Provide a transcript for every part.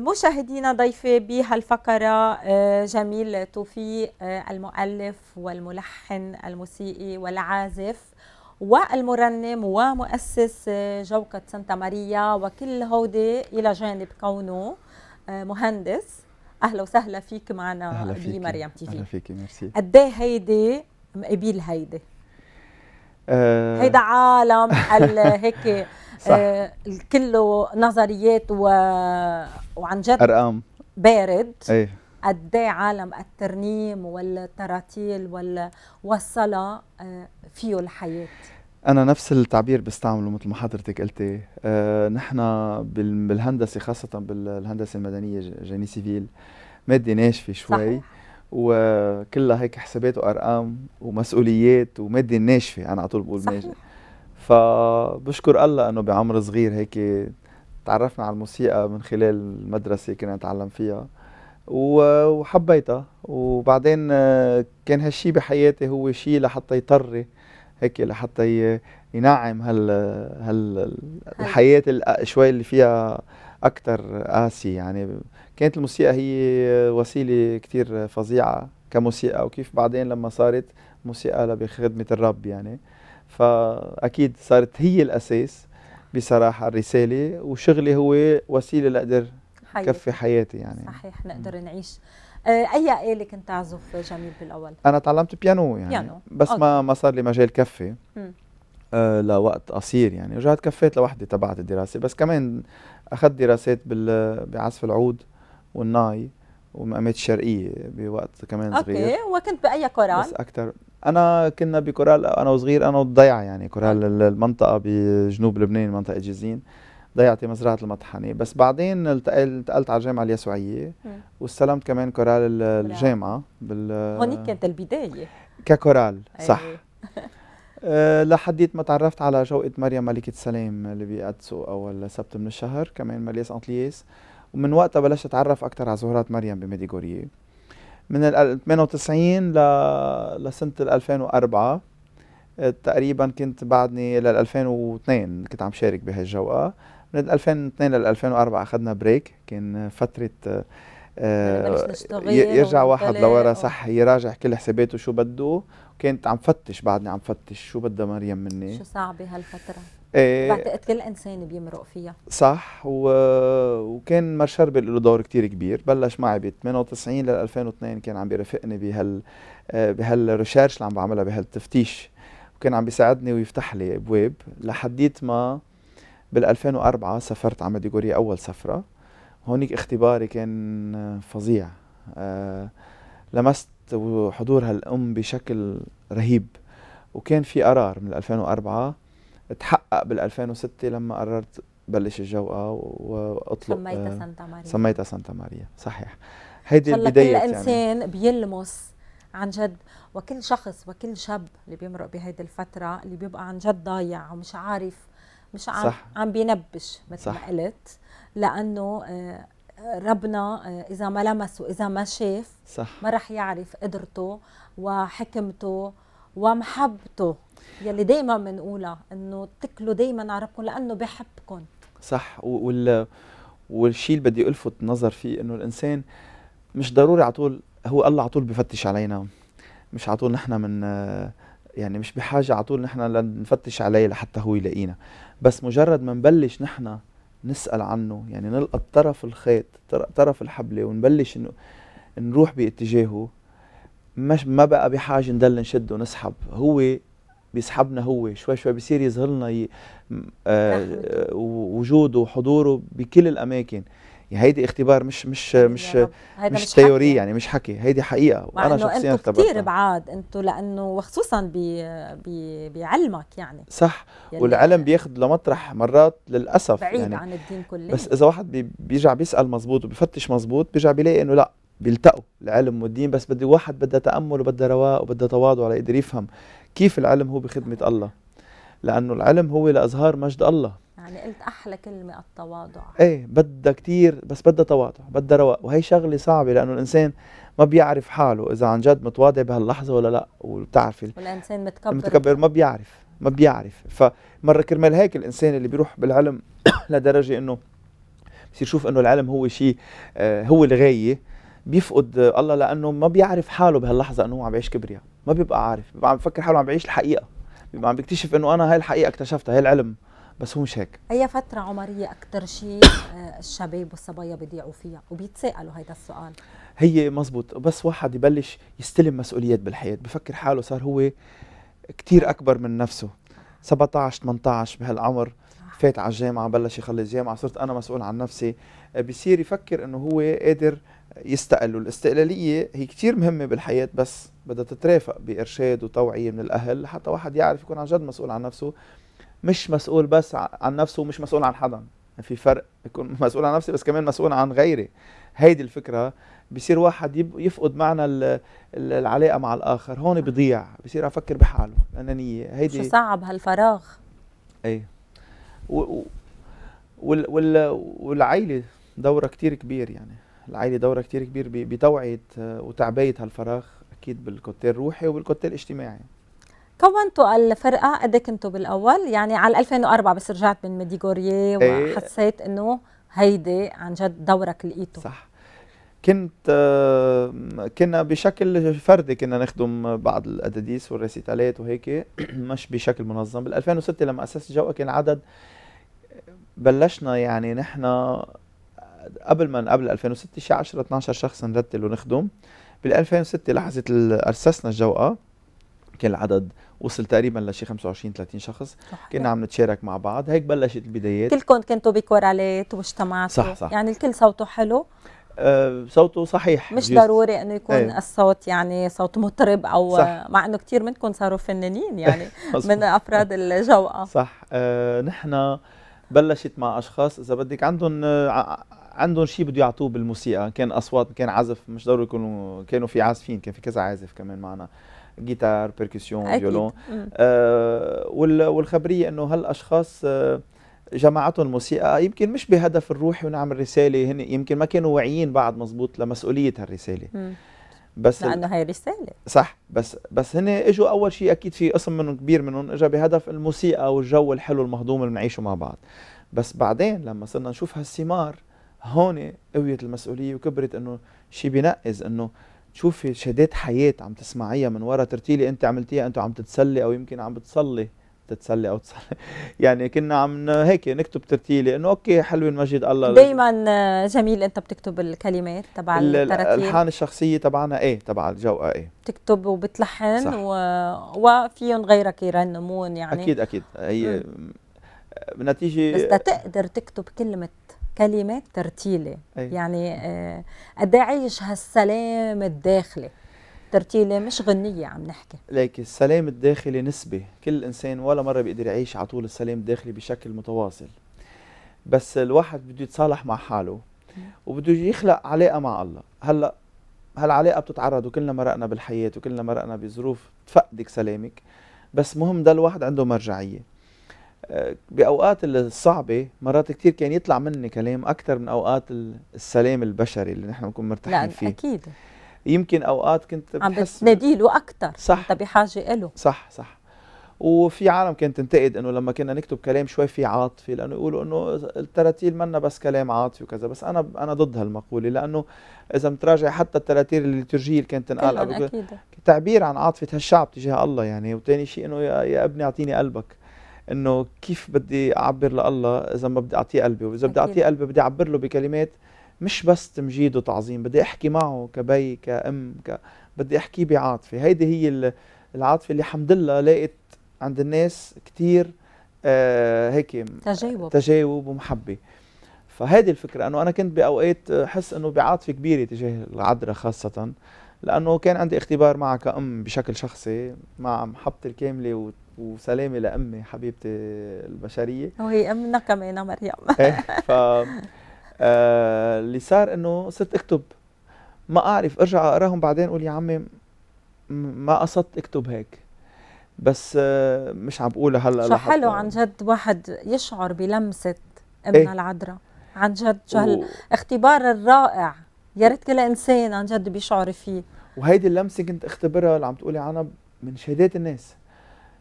مشاهدينا ضيفي بهالفقرة آه، جميل توفيق آه، المؤلف والملحن الموسيقي والعازف والمرنم ومؤسس آه، جوقة سانتا ماريا وكل هودي إلى جانب كونه مهندس أهلا وسهلا فيك معنا أهلا فيك. بمريم تي في أهلا فيك ميرسي قديه هيدي مقبيل هيدي أه هيدا عالم هيك آه كله نظريات و... وعن جد ارقام بارد ايه قد ايه عالم الترنيم والتراتيل وال... والصلاه فيه الحياه انا نفس التعبير بستعمله مثل ما حضرتك قلتي آه نحن بالهندسه خاصه بالهندسه المدنيه جيني سيفيل ماده ناشفه شوي صحيح. وكلها هيك حسابات وارقام ومسؤوليات وماده ناشفه انا على طول بقول صحيح. فبشكر الله انه بعمر صغير هيك تعرفنا على الموسيقى من خلال المدرسه كنا نتعلم فيها وحبيتها وبعدين آه، كان هالشي بحياتي هو شيء لحتى يطري هيك لحتى ينعم هال هال الحياه شوي اللي فيها اكثر قاسي يعني كانت الموسيقى هي وسيله كثير فظيعه كموسيقى وكيف بعدين لما صارت موسيقى لخدمه الرب يعني فاكيد صارت هي الاساس بصراحه الرساله وشغلي هو وسيله لاقدر كفي حياتي يعني صحيح نقدر نعيش آه، اي آلة كنت تعزف جميل بالاول؟ انا تعلمت بيانو يعني بيانو. بس أوكي. ما ما صار لي مجال كفي آه لوقت قصير يعني رجعت كفيت لوحدي تبعت الدراسه بس كمان اخذت دراسات بعزف العود والناي ومقامات الشرقيه بوقت كمان أوكي. صغير اوكي وكنت باي كورال بس اكثر انا كنا بكورال انا وصغير انا والضيعه يعني كورال آه. المنطقه بجنوب لبنان منطقه جيزين ضيعتي مزرعه المطحنه بس بعدين انتقلت على الجامعه اليسوعيه واستلمت كمان كورال الجامعه بال هونيك كانت البدايه ككورال إيه. صح أيه. لحديت ما تعرفت على جوقة مريم ملكة سلام اللي بيقدسوا أول سبت من الشهر كمان ملياس أنطلياس ومن وقتها بلشت اتعرف اكثر على زهرات مريم بميديغورية من ال 98 ل... لسنه 2004 آه، تقريبا كنت بعدني لل 2002 كنت عم شارك بهالجوقه من 2002 لل 2004 اخذنا بريك كان فتره آه، يرجع واحد لورا صح يراجع كل حساباته شو بده وكنت عم فتش بعدني عم فتش شو بدها مريم مني شو صعبه هالفتره إيه، بعتقد كل انسان بيمرق فيها صح و... وكان مرشربل له دور كتير كبير بلش معي ب 98 لل 2002 كان عم بيرافقني بهال بهالريسيرش اللي عم بعملها بهالتفتيش وكان عم بيساعدني ويفتح لي ابواب لحديت ما بال 2004 سافرت على مديغوريا اول سفره هونيك اختباري كان فظيع أه لمست حضور هالام بشكل رهيب وكان في قرار من 2004 تحقق بال 2006 لما قررت بلش الجوقه آه، واطلق سميتها آه، سانتا ماريا سميتها سانتا ماريا صحيح هيدي البدايه كل يعني. انسان يعني. بيلمس عن جد وكل شخص وكل شاب اللي بيمرق بهيدي الفتره اللي بيبقى عن جد ضايع ومش عارف مش عم صح. عم بينبش مثل صح. ما قلت لانه آه، ربنا اذا ما لمس واذا ما شاف صح. ما راح يعرف قدرته وحكمته ومحبته يلي دائما بنقولها انه اتكلوا دائما على ربكم لانه بحبكم صح وال والشيء اللي بدي الفت نظر فيه انه الانسان مش ضروري على طول هو الله على طول بفتش علينا مش على طول نحن من يعني مش بحاجه على طول نحن لنفتش عليه لحتى هو يلاقينا بس مجرد ما نبلش نحن نسال عنه يعني نلقى الطرف الخيط طرف الحبله ونبلش انه نروح باتجاهه مش ما بقى بحاجه نضل نشد ونسحب هو بيسحبنا هو شوي شوي بيصير يظهر لنا ي... آه وجوده وحضوره بكل الاماكن يعني هيدي اختبار مش مش مش مش, مش تيوري يعني مش حكي هيدي حقيقه وانا شخصيا انتم كثير بعاد انتم لانه وخصوصا ب ب بعلمك يعني صح والعلم بياخذ لمطرح مرات للاسف بعيد يعني عن الدين كله بس اذا واحد بيرجع بيسال مزبوط وبيفتش مزبوط بيرجع بيلاقي انه لا بيلتقوا العلم والدين بس بده واحد بده تامل وبده رواق وبده تواضع ليقدر يفهم كيف العلم هو بخدمه الله لانه العلم هو لاظهار مجد الله يعني قلت احلى كلمه التواضع ايه بدها كثير بس بدها تواضع بدها رواق وهي شغله صعبه لانه الانسان ما بيعرف حاله اذا عن جد متواضع بهاللحظه ولا لا وبتعرفي والانسان متكبر متكبر ما بيعرف ما بيعرف فمره كرمال هيك الانسان اللي بيروح بالعلم لدرجه انه بصير يشوف انه العلم هو شيء آه هو الغايه بيفقد الله لانه ما بيعرف حاله بهاللحظه انه هو عم بيعيش كبرياء ما بيبقى عارف بيبقى عم بفكر حاله عم بيعيش الحقيقه بيبقى عم بيكتشف انه انا هاي الحقيقه اكتشفتها هاي العلم بس هو مش هيك اي فتره عمريه اكثر شيء آه، الشباب والصبايا بيضيعوا فيها وبيتساءلوا هيدا السؤال هي مزبوط بس واحد يبلش يستلم مسؤوليات بالحياه بفكر حاله صار هو كثير اكبر من نفسه 17 18 بهالعمر فات على الجامعه بلش يخلص جامعه صرت انا مسؤول عن نفسي آه، بصير يفكر انه هو قادر يستقلوا الاستقلالية هي كتير مهمة بالحياة بس بدها تترافق بإرشاد وتوعية من الأهل حتى واحد يعرف يكون عن جد مسؤول عن نفسه مش مسؤول بس عن نفسه ومش مسؤول عن حدا يعني في فرق يكون مسؤول عن نفسي بس كمان مسؤول عن غيري هيدي الفكرة بصير واحد يفقد معنى العلاقة مع الآخر هون بضيع بصير أفكر بحاله الأنانية هيدي شو صعب هالفراغ ايه و... و... وال... وال... والعيلة دورة كتير كبير يعني العائله دوره كتير كبير بتوعيه آه، وتعبئه هالفراغ اكيد بالكوتيل الروحي وبالكوتيل الاجتماعي كونتوا الفرقه قد كنتوا بالاول يعني على 2004 بس رجعت من ميديغوريا إيه. وحسيت انه هيدي عن جد دورك لقيته صح كنت آه، كنا بشكل فردي كنا نخدم بعض الاداديس والريسيتالات وهيك مش بشكل منظم بال 2006 لما اسست جوقة كان عدد آه، بلشنا يعني نحن قبل ما قبل 2006 شي 10 12 شخص نرتل ونخدم بال 2006 لحظه اسسنا الجوقه كان العدد وصل تقريبا لشي 25 30 شخص صح. كنا عم نتشارك مع بعض هيك بلشت البدايات كلكم كنتوا بكورالات ومجتمعات صح صح يعني الكل صوته حلو آه، صوته صحيح مش جيست. ضروري انه يكون أيه. الصوت يعني صوت مطرب او صح. مع انه كثير منكم صاروا فنانين يعني من افراد الجوقه صح أه نحن بلشت مع اشخاص اذا بدك عندهم آه، عندهم شيء بده يعطوه بالموسيقى كان اصوات كان عزف مش ضروري يكونوا كانوا في عازفين كان في كذا عازف كمان معنا جيتار بيركسيون فيولون آه والخبريه انه هالاشخاص آه، جماعتهم الموسيقى يمكن مش بهدف الروحي ونعمل رساله هن يمكن ما كانوا واعيين بعد مزبوط لمسؤوليه هالرساله مم. بس لانه هي رساله صح بس بس هن اجوا اول شيء اكيد في قسم منهم كبير منهم اجى بهدف الموسيقى والجو الحلو المهضوم اللي بنعيشه مع بعض بس بعدين لما صرنا نشوف هالثمار هون قويت المسؤوليه وكبرت انه شيء بينقز انه تشوفي شهادات حياه عم تسمعيها من ورا ترتيله انت عملتيها انت عم تتسلي او يمكن عم بتصلي تتسلى او تصلي يعني كنا عم هيك نكتب ترتيله انه اوكي حلو المجد الله دائما آه، جميل انت بتكتب الكلمات تبع الترتيل الالحان الشخصيه تبعنا ايه تبع الجوقه ايه بتكتب وبتلحن صح. و... وفيهم غيرك يرنمون يعني اكيد اكيد هي م. نتيجه بس تقدر تكتب كلمه كلمات ترتيلة أي. يعني آه، قد إيه عيش هالسلام الداخلي ترتيلة مش غنية عم نحكي ليك السلام الداخلي نسبي كل إنسان ولا مرة بيقدر يعيش على طول السلام الداخلي بشكل متواصل بس الواحد بده يتصالح مع حاله وبده يخلق علاقة مع الله هلأ هالعلاقة بتتعرض وكلنا مرقنا بالحياة وكلنا مرقنا بظروف تفقدك سلامك بس مهم ده الواحد عنده مرجعية باوقات الصعبه مرات كثير كان يطلع مني كلام اكثر من اوقات السلام البشري اللي نحن بنكون مرتاحين فيه اكيد يمكن اوقات كنت عم بتناديله اكثر صح انت بحاجه له صح صح وفي عالم كانت تنتقد انه لما كنا نكتب كلام شوي في عاطفي لانه يقولوا انه التراتيل منا بس كلام عاطفي وكذا بس انا انا ضد هالمقوله لانه اذا متراجع حتى التراتيل الليتورجيه اللي كانت تنقال اكيد تعبير عن عاطفه هالشعب تجاه الله يعني وثاني شيء انه يا, يا ابني اعطيني قلبك انه كيف بدي اعبر لله اذا ما بدي اعطيه قلبي واذا بدي اعطيه قلبي بدي اعبر له بكلمات مش بس تمجيد وتعظيم بدي احكي معه كبي كأم ك... بدي احكيه بعاطفه هيدي هي العاطفه اللي الحمد لله لقيت عند الناس كثير آه هيك تجاوب تجاوب ومحبه فهذه الفكره انه انا كنت باوقات احس انه بعاطفه كبيره تجاه العذراء خاصه لانه كان عندي اختبار معها كأم بشكل شخصي مع محبتي الكامله وسلامه لامي حبيبتي البشريه وهي امنا كمان مريم إيه، ف آه، اللي صار انه صرت اكتب ما اعرف ارجع اقراهم بعدين اقول يا عمي ما قصدت اكتب هيك بس آه، مش عم بقولها هلا شو حلو عن جد واحد يشعر بلمسه امنا ايه؟ العذراء عن جد شو هالاختبار الرائع يا ريت كل انسان عن جد بيشعر فيه وهيدي اللمسه كنت اختبرها اللي عم تقولي عنها من شهادات الناس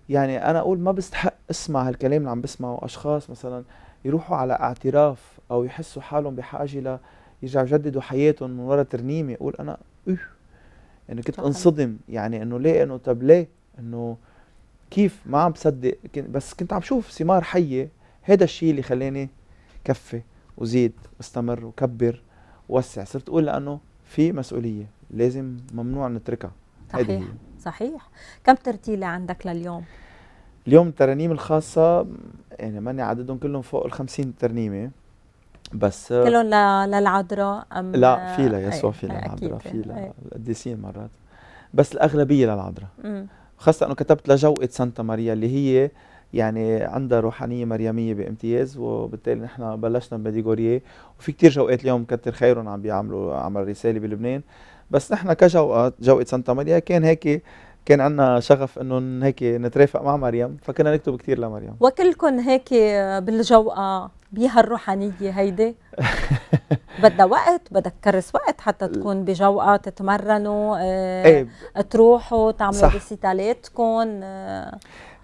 يعني انا اقول ما بستحق اسمع هالكلام اللي عم بسمعه اشخاص مثلا يروحوا على اعتراف او يحسوا حالهم بحاجه ليرجعوا يجددوا حياتهم من ورا ترنيمه اقول انا اوه يعني كنت انصدم يعني انه ليه انه طب ليه انه كيف ما عم بصدق بس كنت عم شوف ثمار حيه هذا الشيء اللي خلاني كفي وزيد واستمر وكبر ووسع صرت اقول لانه في مسؤوليه لازم ممنوع نتركها صحيح صحيح كم ترتيلة عندك لليوم؟ اليوم الترانيم الخاصة يعني ماني عددهم كلهم فوق ال 50 ترنيمة بس كلهم للعذراء أم لا في لا يسوع في للعذراء في للقديسين مرات بس الأغلبية للعذراء خاصة أنه كتبت لجوقة سانتا ماريا اللي هي يعني عندها روحانيه مريميه بامتياز وبالتالي نحن بلشنا بميديغوريه وفي كتير جوقات اليوم كتر خيرهم عم بيعملوا عمل رساله بلبنان بس نحن كجوقات جوقه سانتا ماريا كان هيك كان عندنا شغف انه هيك نترافق مع مريم فكنا نكتب كثير لمريم وكلكم هيك بالجوقه بها الروحانيه هيدي بدها وقت بدك كرس وقت حتى تكون بجوقه تتمرنوا آه، ايه تروحوا تعملوا آه.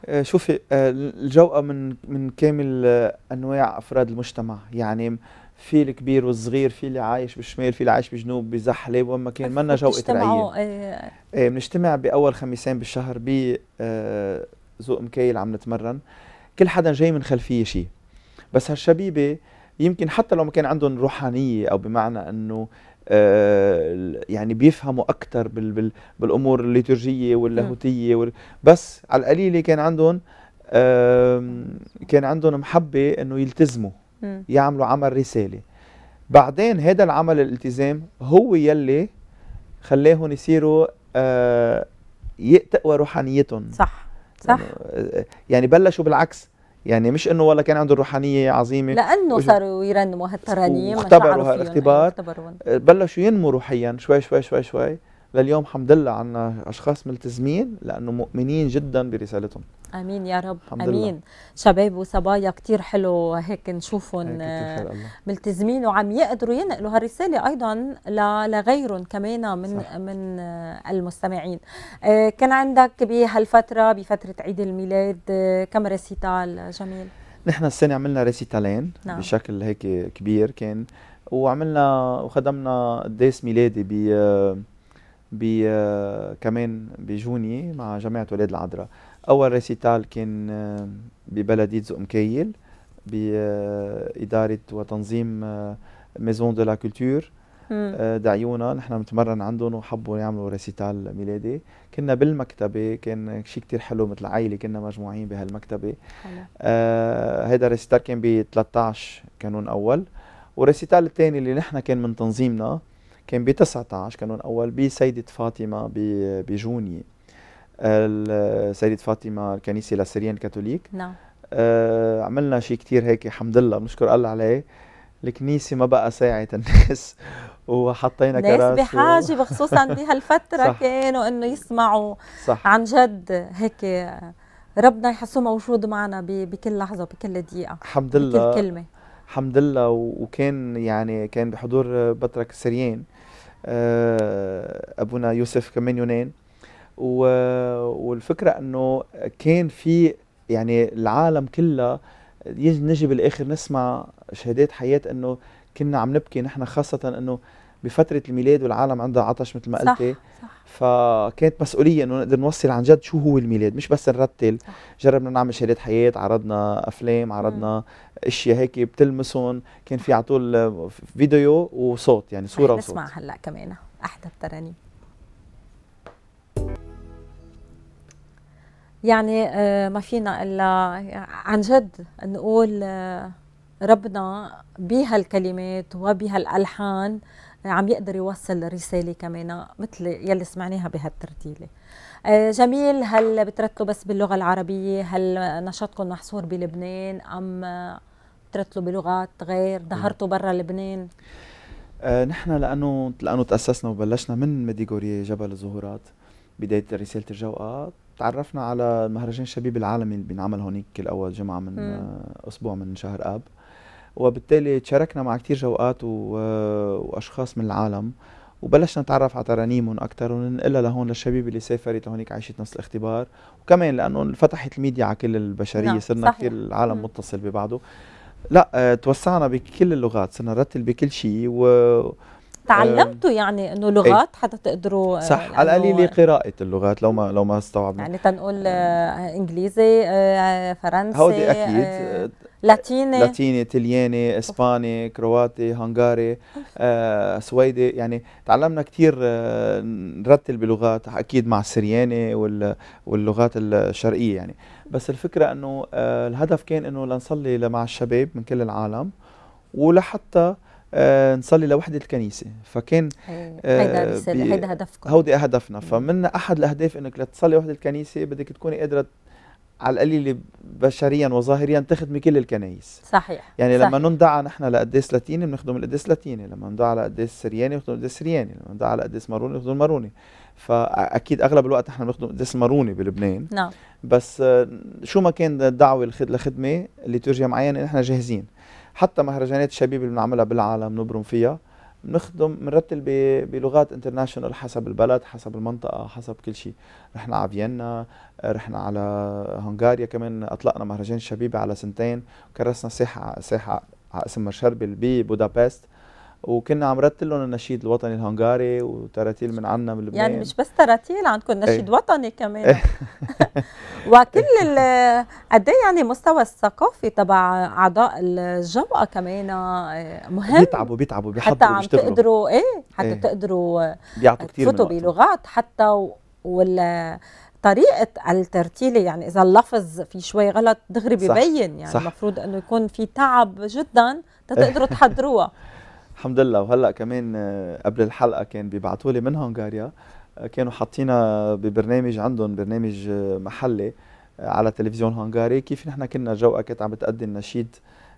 اه شوفي آه، الجوقه من من كامل انواع افراد المجتمع يعني في الكبير والصغير في اللي عايش بالشمال في اللي عايش بالجنوب بزحله وما كان منا جو ترعيه إيه، بنجتمع باول خميسين بالشهر ب آه ذوق مكايل عم نتمرن كل حدا جاي من خلفيه شيء بس هالشبيبه يمكن حتى لو ما كان عندهم روحانيه او بمعنى انه آه يعني بيفهموا اكثر بال بال بالامور الليتورجيه واللاهوتيه وال بس على القليله كان عندهم آه كان عندهم محبه انه يلتزموا يعملوا عمل رسالة بعدين هذا العمل الالتزام هو يلي خلاهم يصيروا آه تقوى روحانيتهم صح صح آه، يعني بلشوا بالعكس يعني مش انه والله كان عنده روحانيه عظيمه لانه صاروا يرنموا هالترانيم اختبروا هالاختبار آه، بلشوا ينموا روحيا شوي شوي شوي شوي لليوم الحمد لله عنا اشخاص ملتزمين لانه مؤمنين جدا برسالتهم امين يا رب الحمد امين الله. شباب وصبايا كثير حلو هيك نشوفهم ملتزمين وعم يقدروا ينقلوا هالرساله ايضا لغيرهم كمان من من المستمعين آه، كان عندك بهالفتره بفتره عيد الميلاد آه، كم ريسيتال جميل نحن السنه عملنا ريسيتالين نعم. بشكل هيك كبير كان وعملنا وخدمنا قداس ميلادي ب آه، كمان بجوني مع جماعة ولاد العذراء أول ريسيتال كان آه، ببلدية زقمكيل بإدارة آه، وتنظيم ميزون دو لا كولتور دعيونا نحن متمرن عندهم وحبوا يعملوا ريسيتال ميلادي كنا بالمكتبه كان شيء كتير حلو مثل عائله كنا مجموعين بهالمكتبه آه هيدا الريسيتال كان ب 13 كانون اول والريسيتال الثاني اللي نحن كان من تنظيمنا كان ب 19 كانون اول بسيده فاطمه بجوني سيدة فاطمة الكنيسة للسريان كاثوليك نعم آه، عملنا شيء كثير هيك الحمد لله بنشكر الله عليه الكنيسة ما بقى ساعة الناس وحطينا ناس كراسي ناس بحاجة و... بخصوصا بهالفترة كانوا انه يسمعوا صح عن جد هيك ربنا يحسوا موجود معنا بكل لحظة بكل دقيقة الحمد لله بكل كلمة الحمد لله وكان يعني كان بحضور بطرك السريان آه، ابونا يوسف كمان يونان والفكره انه كان في يعني العالم كلها نجي بالاخر نسمع شهادات حياه انه كنا عم نبكي نحن خاصه انه بفتره الميلاد والعالم عندها عطش مثل ما قلتي إيه. صح فكانت مسؤوليه انه نقدر نوصل عن جد شو هو الميلاد مش بس نرتل جربنا نعمل شهادات حياه عرضنا افلام عرضنا اشياء هيك بتلمسهم كان في على طول فيديو وصوت يعني صوره وصوت نسمع هلا كمان احدى الترانيم يعني آه، ما فينا الا عن جد نقول آه، ربنا بهالكلمات وبهالالحان يعني عم يقدر يوصل رسالة كمان مثل يلي سمعناها بهالترتيلة آه، جميل هل بترتلوا بس باللغة العربية هل نشاطكم محصور بلبنان أم بترتلوا بلغات غير ظهرتوا برا لبنان آه نحن لانه لانه تاسسنا وبلشنا من ميديغوري جبل الزهورات بدايه رساله الجوقه تعرفنا على مهرجان شبيب العالمي اللي بينعمل هونيك الاول جمعه من م. اسبوع من شهر اب وبالتالي تشاركنا مع كتير جوقات آه، واشخاص من العالم وبلشنا نتعرف على ترانيمهم اكثر وننقلها لهون للشبيبه اللي سافرت هونيك عايشت نفس الاختبار وكمان لانه فتحت الميديا على كل البشريه نعم. صرنا كثير العالم مم. متصل ببعضه لا آه، توسعنا بكل اللغات صرنا نرتل بكل شيء و تعلمتوا يعني انه إيه. لغات حتى تقدروا آه، صح على القليل قراءه اللغات لو ما لو ما استوعبنا يعني تنقول آه، انجليزي آه، فرنسي هودي اكيد لاتيني لاتيني تلياني اسباني كرواتي هنغاري سويدي يعني تعلمنا كثير نرتل بلغات اكيد مع السرياني واللغات الشرقيه يعني بس الفكره انه الهدف كان انه لنصلي مع الشباب من كل العالم ولحتى آه نصلي لوحدة الكنيسة فكان هيدا إيه، رسالة آه، هيدا هدفكم هودي هدفنا فمن أحد الأهداف إنك لتصلي وحده الكنيسة بدك تكوني قادرة على القليل بشريا وظاهريا تخدمي كل الكنايس صحيح يعني صحيح. لما نندعى نحن لقديس لاتيني بنخدم القديس لاتيني لما ندعى لقديس سرياني بنخدم القديس سرياني لما ندعى لقديس ماروني بنخدم ماروني فاكيد اغلب الوقت نحن بنخدم القديس ماروني بلبنان نعم بس آه، شو ما كان الدعوه لخدمه اللي ترجع معينه نحن جاهزين حتى مهرجانات الشبيب اللي بنعملها بالعالم نبرم فيها بنخدم بنرتل بلغات انترناشونال حسب البلد حسب المنطقه حسب كل شيء رحنا على فيينا رحنا على هنغاريا كمان اطلقنا مهرجان الشبيبه على سنتين كرسنا ساحه ساحه على اسم مشربل ببودابست وكنا عم رتل لهم النشيد الوطني الهنغاري وتراتيل من عنا من لبنان يعني مش بس تراتيل عندكم إيه. نشيد ايه. وطني كمان إيه. وكل قد ايه يعني مستوى الثقافي تبع اعضاء الجوقه كمان آه، مهم بيتعبوا بيتعبوا بيحضروا حتى عم بيشتغلوا. تقدروا ايه حتى ايه. تقدروا آه، بيعطوا كثير تفوتوا بلغات حتى وال طريقة الترتيلة يعني إذا اللفظ في شوي غلط دغري ببين يعني المفروض إنه يكون في تعب جدا تقدروا تحضروها الحمد لله وهلا كمان آه، قبل الحلقه كان بيبعثوا لي من هنغاريا آه، كانوا حاطينا ببرنامج عندهم برنامج آه، محلي على تلفزيون هنغاري كيف نحن كنا جوقة كانت عم بتقدم نشيد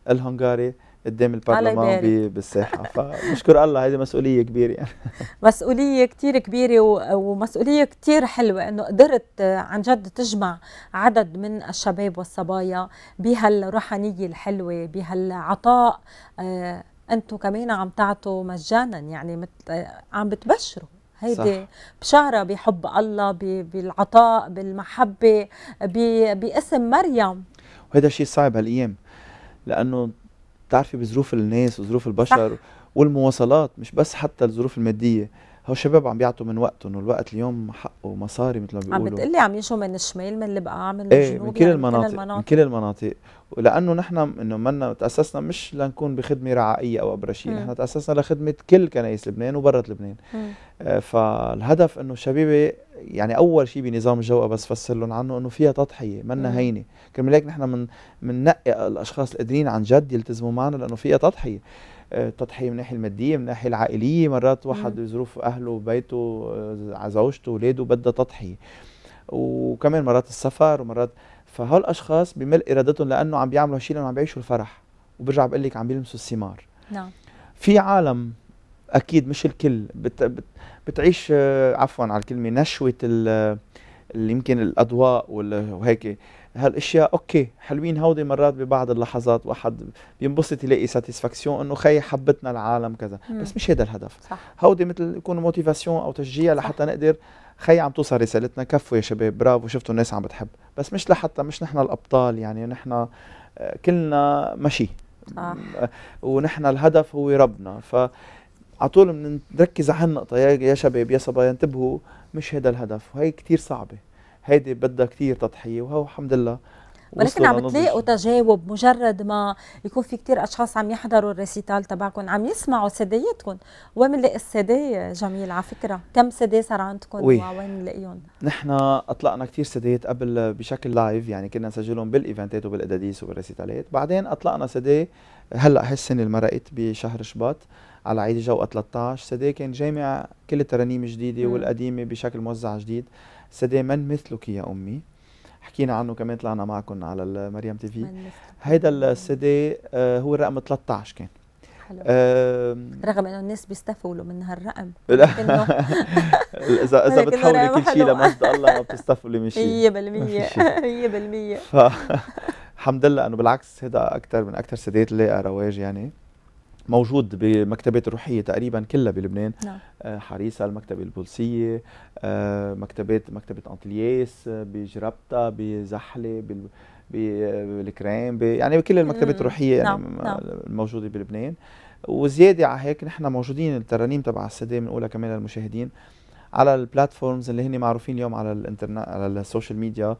الهنغاري قدام البرلمان بالساحه فنشكر الله هذه مسؤوليه كبيره يعني. مسؤوليه كثير كبيره ومسؤوليه كثير حلوه انه قدرت عن جد تجمع عدد من الشباب والصبايا بهالروحانيه الحلوه بهالعطاء انتم كمان عم تعطوا مجانا يعني مت... عم بتبشروا هيدي بشاره بحب الله ب... بالعطاء بالمحبه ب... باسم مريم وهذا شيء صعب هالايام لانه بتعرفي بظروف الناس وظروف البشر صح. والمواصلات مش بس حتى الظروف الماديه هو الشباب عم بيعطوا من وقتهم والوقت اليوم حقه مصاري مثل ما بيقولوا عم بتقلي عم يجوا من الشمال من البقاع من إيه، الجنوب ايه من كل يعني المناطق, المناطق من كل المناطق ولانه نحن انه منا تاسسنا مش لنكون بخدمه رعائيه او ابرشيه نحن تاسسنا لخدمه كل كنائس لبنان وبرة لبنان آه فالهدف انه الشبيبه يعني اول شيء بنظام الجوقه بس فسر لهم عنه انه فيها تضحيه منا هينه كرمال هيك نحن بننقي من الاشخاص القادرين عن جد يلتزموا معنا لانه فيها تضحيه تضحيه من الناحيه الماديه من الناحيه العائليه مرات واحد ظروف اهله وبيته آه، زوجته ولاده بدها تضحيه وكمان مرات السفر ومرات فهول الاشخاص بمل ارادتهم لانه عم بيعملوا شيء لانه عم بيعيشوا الفرح وبرجع بقول لك عم بيلمسوا الثمار نعم في عالم اكيد مش الكل بت بت بتعيش آه، عفوا على الكلمه نشوه اللي يمكن الاضواء وهيك هالاشياء اوكي حلوين هودي مرات ببعض اللحظات واحد بينبسط يلاقي ساتيسفاكسيون انه خي حبتنا العالم كذا مم. بس مش هذا الهدف صح. هودي مثل يكون موتيفاسيون او تشجيع صح. لحتى نقدر خي عم توصل رسالتنا كفوا يا شباب برافو شفتوا الناس عم بتحب بس مش لحتى مش نحن الابطال يعني نحن آه، كلنا مشي صح. آه، ونحن الهدف هو ربنا ف على طول بنركز على هالنقطة يا شباب يا صبايا انتبهوا مش هذا الهدف وهي كثير صعبة هيدي بدها كثير تضحيه وهو الحمد لله ولكن عم تلاقوا تجاوب مجرد ما يكون في كثير اشخاص عم يحضروا الريسيتال تبعكم عم يسمعوا سداياتكم وين بنلاقي السدايا جميل على فكره كم سداي صار عندكم وين بنلاقيهم نحن اطلقنا كثير سدايات قبل بشكل لايف يعني كنا نسجلهم بالايفنتات وبالاداديس وبالريسيتالات بعدين اطلقنا سداي هلا هالسنه اللي مرقت بشهر شباط على عيد جو 13 سداي كان جامع كل الترانيم الجديده والقديمه بشكل موزع جديد سدي من مثلك يا امي حكينا عنه كمان طلعنا معكم على مريم تي في هيدا السدي آه، هو الرقم 13 كان حلو أه رغم انه الناس بيستفولوا من هالرقم اذا اذا بتحولي كل شيء لمجد الله ما بتستفولي من شيء 100% 100% الحمد لله انه بالعكس هذا اكثر من اكثر سديات لاقى رواج يعني موجود بمكتبات الروحيه تقريبا كلها بلبنان نعم. آه، حريصه المكتبه البولسيه آه، مكتبات مكتبه انطلياس آه، بجربتا بزحله بالكريم يعني بكل المكتبات الروحيه يعني نعم،, نعم. الموجوده بلبنان وزياده على هيك نحن موجودين الترانيم تبع السدي بنقولها كمان للمشاهدين على البلاتفورمز اللي هن معروفين اليوم على الانترنت على السوشيال ميديا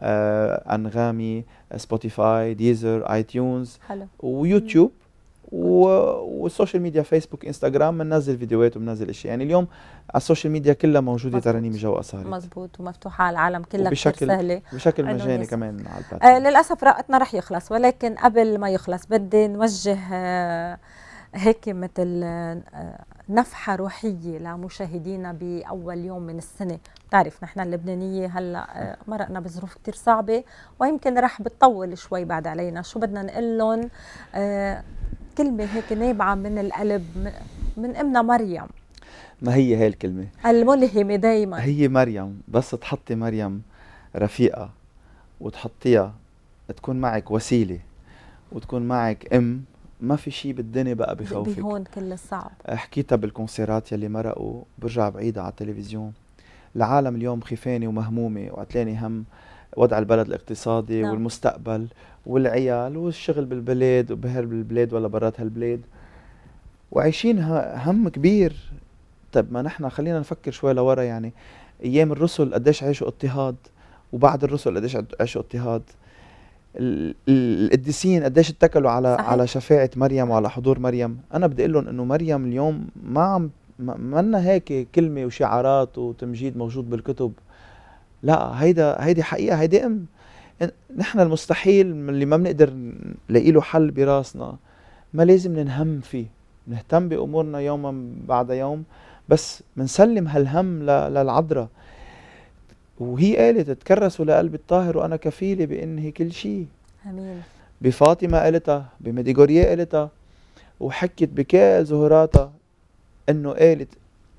آه انغامي سبوتيفاي ديزر اي تيونز ويوتيوب والسوشيال ميديا فيسبوك انستغرام بننزل فيديوهات وبننزل اشياء يعني اليوم على السوشيال ميديا كلها موجوده ترانيم جو قصاري مزبوط ومفتوحه على العالم كلها بشكل سهله بشكل مجاني كمان على الباتل. آه للاسف وقتنا رح يخلص ولكن قبل ما يخلص بدي نوجه آه هيك مثل آه، نفحة روحية لمشاهدينا بأول يوم من السنة بتعرف نحن اللبنانية هلأ آه، مرقنا بظروف كتير صعبة ويمكن رح بتطول شوي بعد علينا شو بدنا نقول لهم آه، كلمه هيك نابعه من القلب من امنا مريم ما هي هاي الكلمه الملهمه دائما هي مريم بس تحطي مريم رفيقه وتحطيها تكون معك وسيله وتكون معك ام ما في شيء بالدنيا بقى بخوفك بهون كل الصعب حكيتها بالكونسيرات يلي مرقوا برجع بعيدها على التلفزيون العالم اليوم خيفانه ومهمومه وعتلانه هم وضع البلد الاقتصادي نعم. والمستقبل والعيال والشغل بالبلد بالبلد ولا برات هالبلاد وعايشين هم كبير طب ما نحن خلينا نفكر شوي لورا يعني ايام الرسل قديش عاشوا اضطهاد وبعد الرسل قديش عاشوا اضطهاد القديسين قديش اتكلوا على صحيح. على شفاعه مريم وعلى حضور مريم انا بدي اقول لهم انه مريم اليوم ما عم منا هيك كلمه وشعارات وتمجيد موجود بالكتب لا هيدا هيدي حقيقه هيدي ام نحن المستحيل اللي ما بنقدر نلاقي له حل براسنا ما لازم ننهم فيه نهتم بامورنا يوما بعد يوم بس منسلم هالهم للعذراء وهي قالت تكرسوا لقلب الطاهر وانا كفيله بانهي كل شيء امين بفاطمه قالتها بميديغوريا قالتها وحكت بكاء زهراتها انه قالت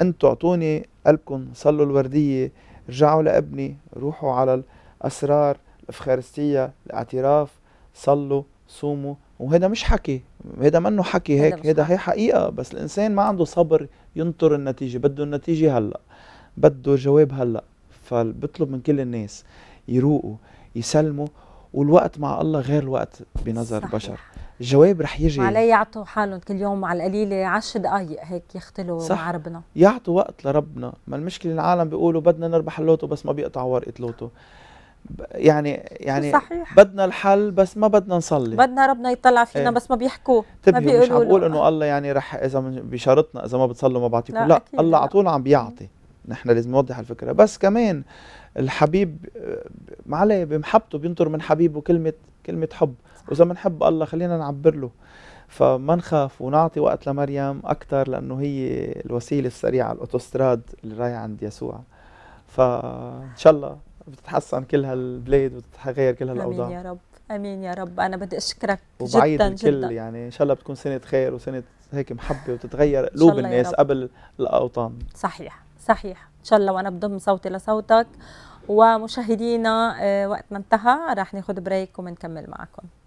انتوا اعطوني قلبكم صلوا الورديه رجعوا لابني روحوا على الاسرار الافخارستيه الاعتراف صلوا صوموا وهذا مش حكي هذا منه حكي هيك هذا هي حقيقه بس الانسان ما عنده صبر ينطر النتيجه بده النتيجه هلا بده جواب هلا فبطلب من كل الناس يروقوا يسلموا والوقت مع الله غير الوقت بنظر صحيح. بشر الجواب رح يجي علي يعطوا حالهم كل يوم على القليله 10 دقائق هيك يختلوا صح. مع ربنا يعطوا وقت لربنا ما المشكله العالم بيقولوا بدنا نربح اللوتو بس ما بيقطعوا ورقه لوتو يعني يعني صحيح. بدنا الحل بس ما بدنا نصلي بدنا ربنا يطلع فينا ايه. بس ما بيحكوا ما بيقولوا مش عم بقول انه الله يعني رح اذا بشرطنا اذا ما بتصلوا ما بعطيكم لا, لا الله على طول عم بيعطي نحن لازم نوضح الفكره بس كمان الحبيب آه، معلي بمحبته بينطر من حبيبه كلمه كلمه حب واذا بنحب الله خلينا نعبر له فما نخاف ونعطي وقت لمريم اكثر لانه هي الوسيله السريعه الاوتوستراد اللي رايحه عند يسوع فان شاء الله بتتحسن كل هالبلاد وتتغير كل هالاوضاع امين يا رب امين يا رب انا بدي اشكرك وبعيد جدا الكل جدا يعني ان شاء الله بتكون سنه خير وسنه هيك محبه وتتغير قلوب الناس قبل الاوطان صحيح صحيح ان شاء الله وانا بضم صوتي لصوتك ومشاهدينا آه، وقتنا انتهى رح ناخذ بريك وبنكمل معكم